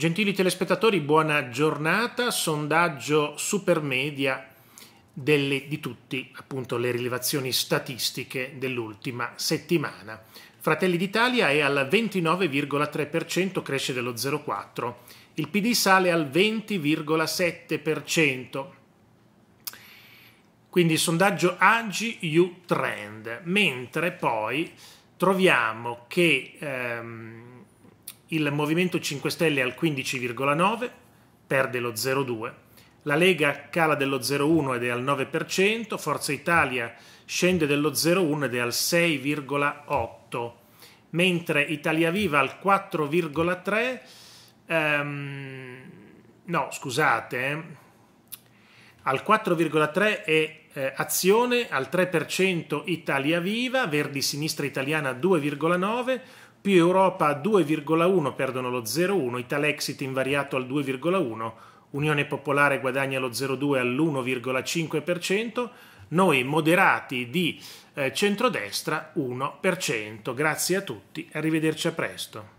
Gentili telespettatori, buona giornata. Sondaggio supermedia delle, di tutti, appunto, le rilevazioni statistiche dell'ultima settimana. Fratelli d'Italia è al 29,3%, cresce dello 0,4%. Il PD sale al 20,7%. Quindi sondaggio AGI U Trend, mentre poi troviamo che ehm, il Movimento 5 Stelle al 15,9, perde lo 0,2, la Lega cala dello 0,1 ed è al 9%, Forza Italia scende dello 0,1 ed è al 6,8, mentre Italia Viva al 4,3, ehm, no scusate, eh, al 4,3 è eh, Azione, al 3% Italia Viva, Verdi Sinistra Italiana 2,9, più Europa 2,1 perdono lo 0,1, Italexit invariato al 2,1, Unione Popolare guadagna lo 0,2 all'1,5%, noi moderati di eh, centrodestra 1%. Grazie a tutti, arrivederci a presto.